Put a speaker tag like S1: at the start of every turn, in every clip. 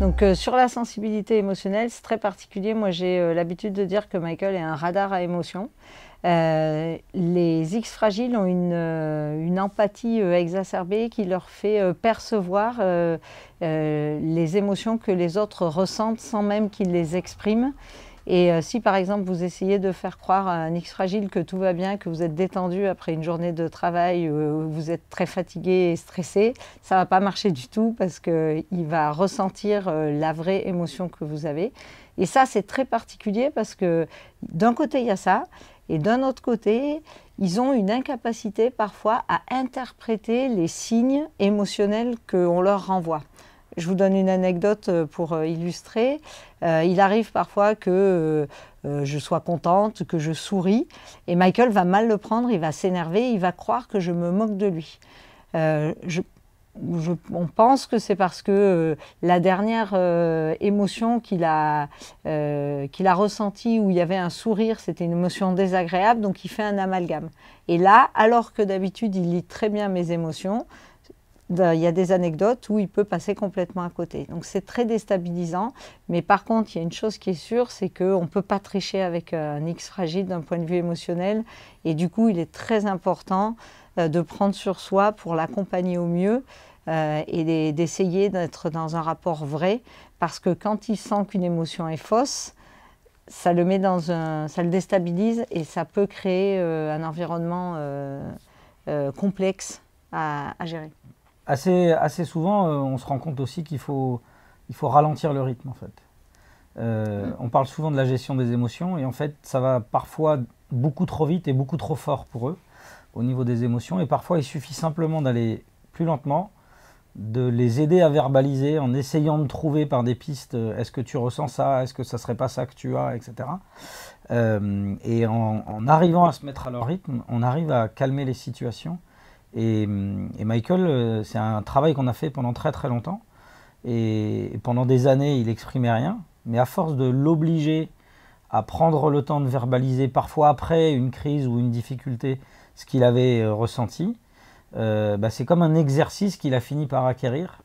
S1: Donc euh, sur la sensibilité émotionnelle, c'est très particulier. Moi, j'ai euh, l'habitude de dire que Michael est un radar à émotions. Euh, les X fragiles ont une empathie exacerbée qui leur fait percevoir les émotions que les autres ressentent sans même qu'ils les expriment. Et euh, si par exemple vous essayez de faire croire à un X fragile que tout va bien, que vous êtes détendu après une journée de travail, vous êtes très fatigué et stressé, ça ne va pas marcher du tout parce qu'il va ressentir euh, la vraie émotion que vous avez. Et ça, c'est très particulier parce que d'un côté, il y a ça, et d'un autre côté, ils ont une incapacité parfois à interpréter les signes émotionnels qu'on leur renvoie. Je vous donne une anecdote euh, pour euh, illustrer. Euh, il arrive parfois que je sois contente, que je souris, et Michael va mal le prendre, il va s'énerver, il va croire que je me moque de lui. on pense que c'est parce que la dernière émotion qu'il a, qu'il a ressentie, où il y avait un sourire, c'était une émotion désagréable, donc il fait un amalgame. Et là, alors que d'habitude il lit très bien mes émotions, il y a des anecdotes où il peut passer complètement à côté. Donc c'est très déstabilisant. Mais par contre, il y a une chose qui est sûre, c'est qu'on ne peut pas tricher avec euh, un X fragile d'un point de vue émotionnel. Et du coup, il est très important euh, de prendre sur soi pour l'accompagner au mieux. Euh, et d'essayer d'être dans un rapport vrai, parce que quand il sent qu'une émotion est fausse, ça le met dans un, ça le déstabilise et ça peut créer un environnement complexe à gérer
S2: assez, assez souvent, euh, on se rend compte aussi qu'il faut, il faut ralentir le rythme, en fait. Euh, mm. on parle souvent de la gestion des émotions et en fait, ça va parfois beaucoup trop vite et beaucoup trop fort pour eux au niveau des émotions. Et parfois, il suffit simplement d'aller plus lentement, de les aider à verbaliser en essayant de trouver par des pistes euh, est-ce que tu ressens ça, est-ce que ça serait pas ça que tu as, etc. et en, arrivant à se mettre à leur rythme, on arrive à calmer les situations et, Michael, euh, c'est un travail qu'on a fait pendant très très longtemps. Et, pendant des années, il n'exprimait rien. Mais à force de l'obliger à prendre le temps de verbaliser, parfois après une crise ou une difficulté, ce qu'il avait euh, ressenti, euh, bah, c'est comme un exercice qu'il a fini par acquérir.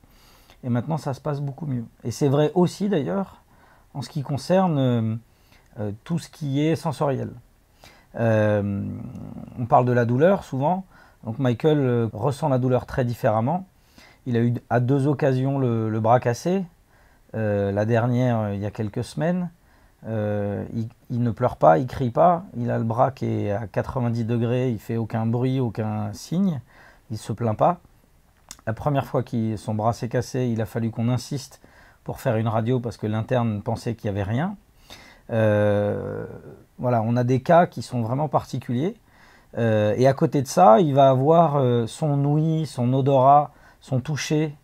S2: Et maintenant, ça se passe beaucoup mieux. Et c'est vrai aussi d'ailleurs en ce qui concerne tout ce qui est sensoriel. on parle de la douleur souvent. Donc Michael euh, ressent la douleur très différemment. Il a eu à deux occasions le, bras cassé, euh, la dernière euh, il y a quelques semaines. il, ne pleure pas, il crie pas, il a le bras qui est à 90 degrés, il fait aucun bruit, aucun signe, il se plaint pas. La première fois que son bras s'est cassé, il a fallu qu'on insiste pour faire une radio parce que l'interne pensait qu'il n'y avait rien. voilà, on a des cas qui sont vraiment particuliers. Euh, et à côté de ça, il va avoir euh, son ouïe, son odorat, son toucher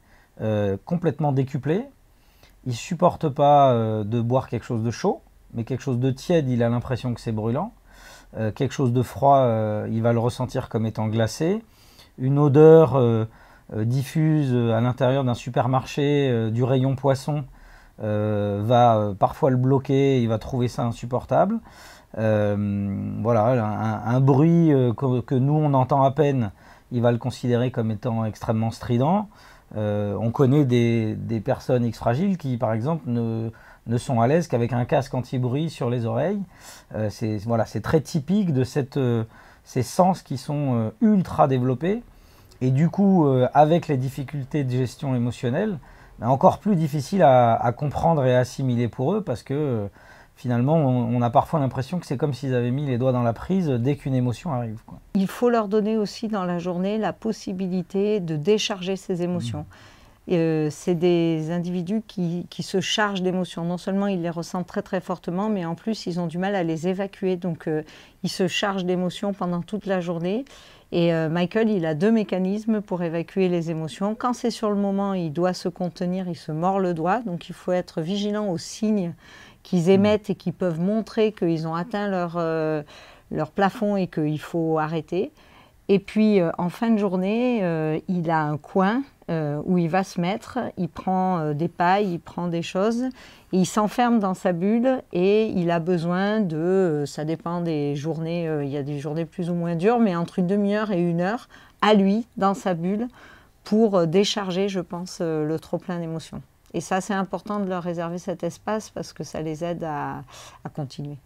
S2: euh, complètement décuplé. Il ne supporte pas de boire quelque chose de chaud, mais quelque chose de tiède, il a l'impression que c'est brûlant. quelque chose de froid, il va le ressentir comme étant glacé. Une odeur diffuse à l'intérieur d'un supermarché, du rayon poisson, va parfois le bloquer, il va trouver ça insupportable. Euh, voilà, un, bruit euh, que, nous on entend à peine, il va le considérer comme étant extrêmement strident. Euh, on connaît des, personnes X-fragiles qui, par exemple, ne, ne sont à l'aise qu'avec un casque anti-bruit sur les oreilles. c'est voilà, très typique de cette, ces sens qui sont ultra développés. Et du coup, avec les difficultés de gestion émotionnelle, ben, encore plus difficile à, à comprendre et à assimiler pour eux parce que finalement, on, a parfois l'impression que c'est comme s'ils avaient mis les doigts dans la prise dès qu'une émotion arrive.
S1: Il faut leur donner aussi dans la journée la possibilité de décharger ces émotions. Mmh. Euh, c'est des individus qui, se chargent d'émotions. Non seulement ils les ressentent très très fortement, mais en plus ils ont du mal à les évacuer. Donc euh, ils se chargent d'émotions pendant toute la journée. Et euh, Michael, il a deux mécanismes pour évacuer les émotions. Quand c'est sur le moment, il doit se contenir, il se mord le doigt. Donc il faut être vigilant aux signes qu'ils mm. émettent et qui peuvent montrer qu'ils ont atteint euh, leur, plafond et qu'il faut arrêter. Et puis euh, en fin de journée, euh, il a un coin où il va se mettre, il prend des pailles, il prend des choses, il s'enferme dans sa bulle et il a besoin de, ça dépend des journées, il y a des journées plus ou moins dures, mais entre une demi-heure et une heure, à lui, dans sa bulle, pour décharger, je pense, le trop-plein d'émotions. Et ça, c'est important de leur réserver cet espace parce que ça les aide à, à continuer.